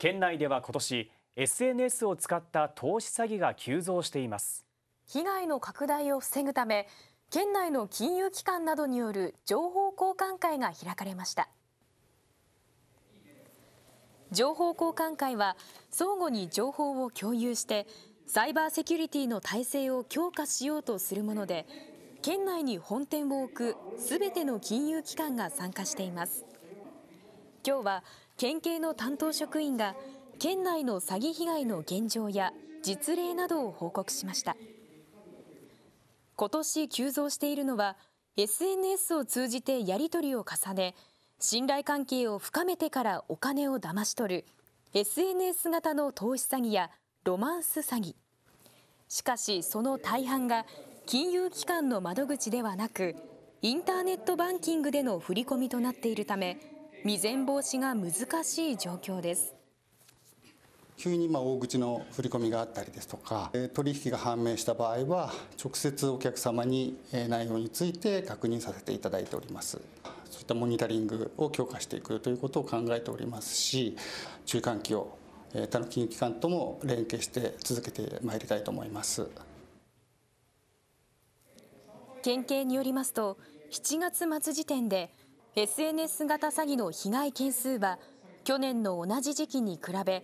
県内では今年 SNS を使った投資詐欺が急増しています被害の拡大を防ぐため県内の金融機関などによる情報交換会が開かれました情報交換会は相互に情報を共有してサイバーセキュリティの体制を強化しようとするもので県内に本店を置くすべての金融機関が参加しています今日は県警の担当職員が県内の詐欺被害の現状や実例などを報告しました今年急増しているのは SNS を通じてやり取りを重ね信頼関係を深めてからお金を騙し取る SNS 型の投資詐欺やロマンス詐欺しかしその大半が金融機関の窓口ではなくインターネットバンキングでの振り込みとなっているため未然防止が難しい状況です。急にまあ大口の振り込みがあったりですとか取引が判明した場合は直接お客様に内容について確認させていただいておりますそういったモニタリングを強化していくということを考えておりますし中間期を他の金融機関とも連携して続けてまいりたいと思います県警によりますと7月末時点で SNS 型詐欺の被害件数は去年の同じ時期に比べ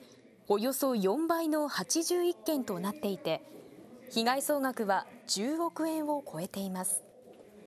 およそ4倍の81件となっていて被害総額は10億円を超えています。